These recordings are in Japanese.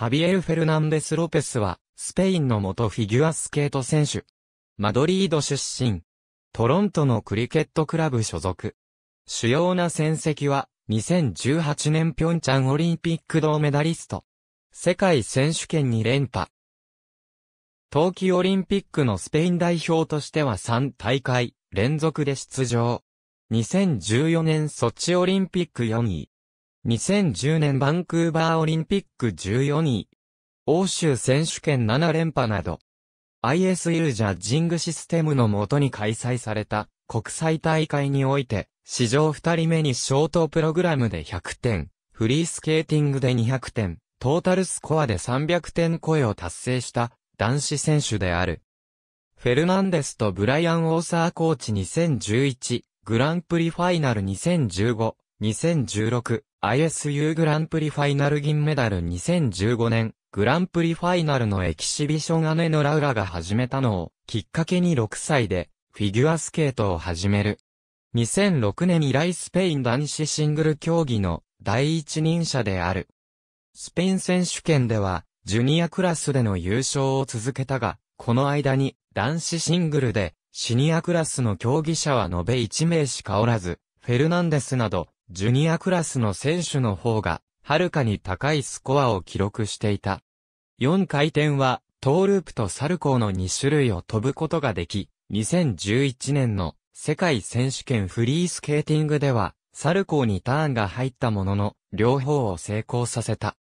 ハビエル・フェルナンデス・ロペスは、スペインの元フィギュアスケート選手。マドリード出身。トロントのクリケットクラブ所属。主要な戦績は、2018年ピョンチャンオリンピック銅メダリスト。世界選手権2連覇。冬季オリンピックのスペイン代表としては3大会連続で出場。2014年ソチオリンピック4位。2010年バンクーバーオリンピック14位。欧州選手権7連覇など。ISU ジャッジングシステムのもとに開催された国際大会において、史上2人目にショートプログラムで100点、フリースケーティングで200点、トータルスコアで300点超えを達成した男子選手である。フェルナンデスとブライアン・オーサーコーチ2011、グランプリファイナル2015、2016、ISU グランプリファイナル銀メダル2015年、グランプリファイナルのエキシビション姉のラウラが始めたのを、きっかけに6歳で、フィギュアスケートを始める。2006年以来スペイン男子シングル競技の第一人者である。スペイン選手権では、ジュニアクラスでの優勝を続けたが、この間に男子シングルでシニアクラスの競技者は延べ1名しかおらず、フェルナンデスなどジュニアクラスの選手の方が、はるかに高いスコアを記録していた。4回転は、トーループとサルコーの2種類を飛ぶことができ、2011年の世界選手権フリースケーティングでは、サルコーにターンが入ったものの、両方を成功させた。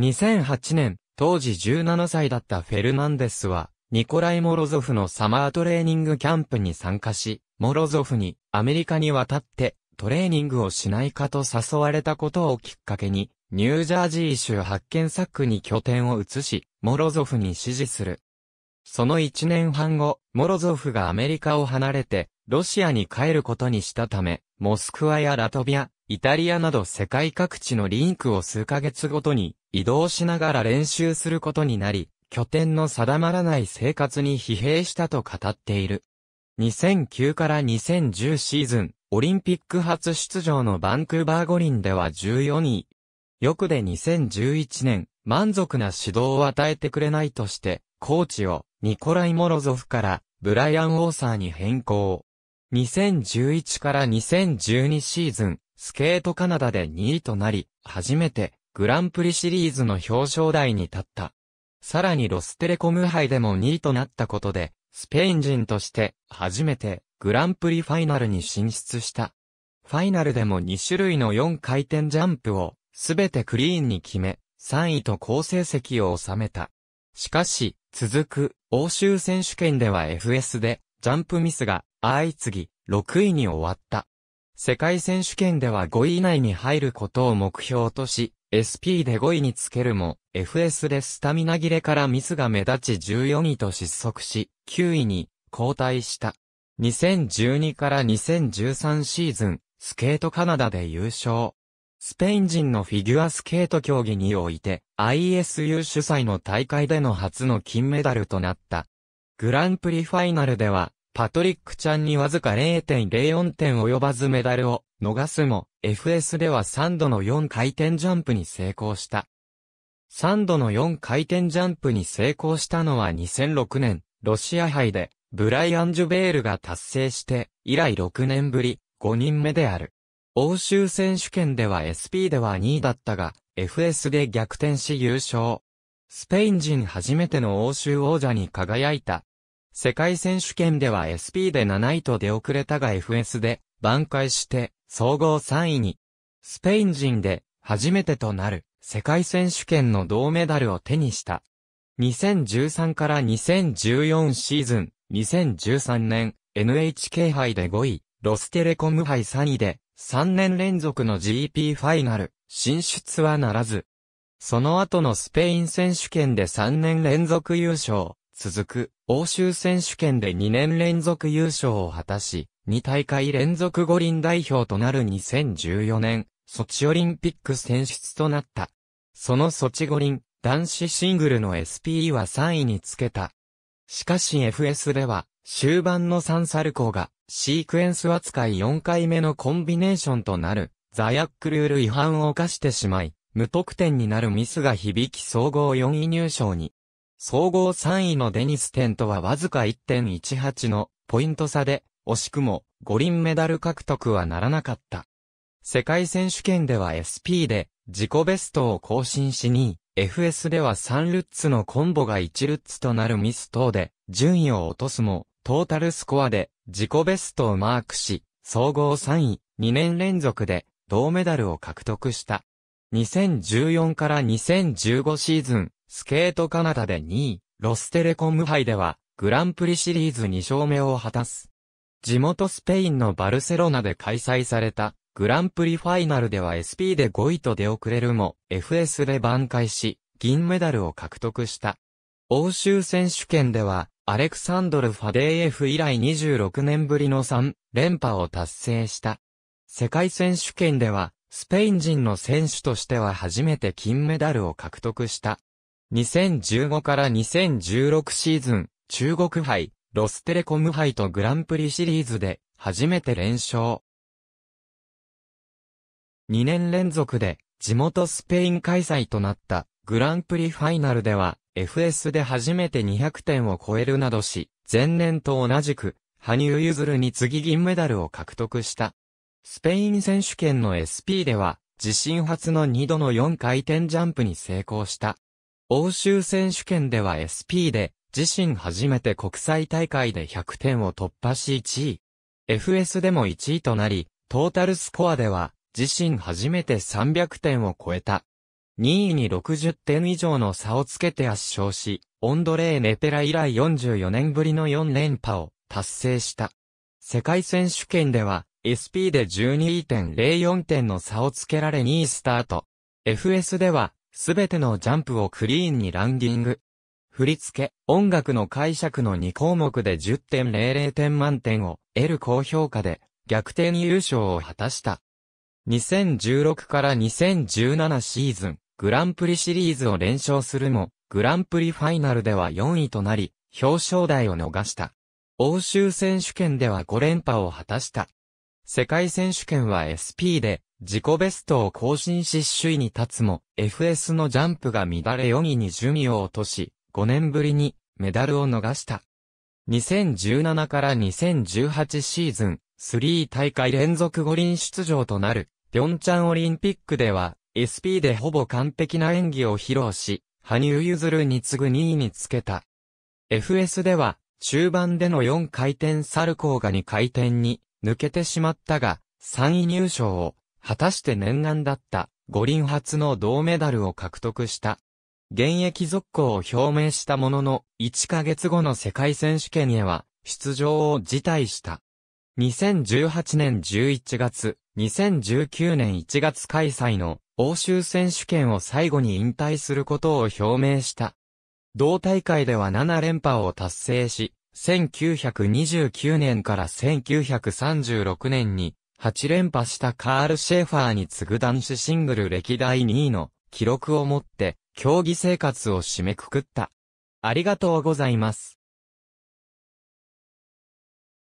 2008年、当時17歳だったフェルナンデスは、ニコライ・モロゾフのサマートレーニングキャンプに参加し、モロゾフにアメリカに渡ってトレーニングをしないかと誘われたことをきっかけに、ニュージャージー州発見サックに拠点を移し、モロゾフに支持する。その一年半後、モロゾフがアメリカを離れて、ロシアに帰ることにしたため、モスクワやラトビア、イタリアなど世界各地のリンクを数ヶ月ごとに移動しながら練習することになり、拠点の定まらない生活に疲弊したと語っている。2009から2010シーズン、オリンピック初出場のバンクーバー五輪では14位。よくで2011年、満足な指導を与えてくれないとして、コーチをニコライ・モロゾフからブライアン・オーサーに変更。2011から2012シーズン、スケートカナダで2位となり、初めてグランプリシリーズの表彰台に立った。さらにロステレコム杯でも2位となったことで、スペイン人として初めてグランプリファイナルに進出した。ファイナルでも2種類の4回転ジャンプをすべてクリーンに決め、3位と好成績を収めた。しかし、続く欧州選手権では FS でジャンプミスが相次ぎ6位に終わった。世界選手権では5位以内に入ることを目標とし、SP で5位につけるも、FS でスタミナ切れからミスが目立ち14位と失速し、9位に後退した。2012から2013シーズン、スケートカナダで優勝。スペイン人のフィギュアスケート競技において、ISU 主催の大会での初の金メダルとなった。グランプリファイナルでは、パトリックちゃんにわずか0.04点及ばずメダルを逃すも、FS では3度の4回転ジャンプに成功した。3度の4回転ジャンプに成功したのは2006年、ロシア杯で、ブライアン・ジュベールが達成して、以来6年ぶり、5人目である。欧州選手権では SP では2位だったが、FS で逆転し優勝。スペイン人初めての欧州王者に輝いた。世界選手権では SP で7位と出遅れたが FS で挽回して総合3位に。スペイン人で初めてとなる世界選手権の銅メダルを手にした。2013から2014シーズン、2013年、NHK 杯で5位、ロステレコム杯3位で、3年連続の GP ファイナル、進出はならず。その後のスペイン選手権で3年連続優勝、続く、欧州選手権で2年連続優勝を果たし、2大会連続五輪代表となる2014年、ソチオリンピック選出となった。そのソチ五輪、男子シングルの SPE は3位につけた。しかし FS では、終盤の3サルコーが、シークエンス扱い4回目のコンビネーションとなる、ザヤックルール違反を犯してしまい、無得点になるミスが響き総合4位入賞に。総合3位のデニステンとはわずか1.18のポイント差で、惜しくも五輪メダル獲得はならなかった。世界選手権では SP で自己ベストを更新し2位、FS では3ルッツのコンボが1ルッツとなるミス等で順位を落とすも、トータルスコアで自己ベストをマークし、総合3位、2年連続で銅メダルを獲得した。2014から2015シーズン、スケートカナダで2位、ロステレコム杯では、グランプリシリーズ2勝目を果たす。地元スペインのバルセロナで開催されたグランプリファイナルでは SP で5位と出遅れるも、FS で挽回し、銀メダルを獲得した。欧州選手権では、アレクサンドル・ファデーエフ以来26年ぶりの3連覇を達成した。世界選手権では、スペイン人の選手としては初めて金メダルを獲得した。2015から2016シーズン、中国杯、ロステレコム杯とグランプリシリーズで、初めて連勝。2年連続で地元スペイン開催となったグランプリファイナルでは FS で初めて200点を超えるなどし、前年と同じく羽生結弦に次銀メダルを獲得した。スペイン選手権の SP では自身初の2度の4回転ジャンプに成功した。欧州選手権では SP で自身初めて国際大会で100点を突破し1位。FS でも1位となり、トータルスコアでは自身初めて300点を超えた。2位に60点以上の差をつけて圧勝し、オンドレー・ネペラ以来44年ぶりの4連覇を達成した。世界選手権では、SP で12.04点の差をつけられ2位スタート。FS では、すべてのジャンプをクリーンにランディング。振り付け、音楽の解釈の2項目で10.00点満点を得る高評価で逆転優勝を果たした。2016から2017シーズン、グランプリシリーズを連勝するも、グランプリファイナルでは4位となり、表彰台を逃した。欧州選手権では5連覇を果たした。世界選手権は SP で、自己ベストを更新し首位に立つも、FS のジャンプが乱れ4位に順位を落とし、5年ぶりにメダルを逃した。2017から2018シーズン、3大会連続五輪出場となるピョンチャンオリンピックでは、SP でほぼ完璧な演技を披露し、羽生結弦に次ぐ2位につけた。FS では、中盤での4回転サルコーが2回転に抜けてしまったが、3位入賞を果たして念願だった五輪初の銅メダルを獲得した。現役続行を表明したものの、1ヶ月後の世界選手権へは出場を辞退した。2018年11月、2019年1月開催の欧州選手権を最後に引退することを表明した。同大会では7連覇を達成し、1929年から1936年に8連覇したカール・シェーファーに次ぐ男子シングル歴代2位の記録を持って競技生活を締めくくった。ありがとうございます。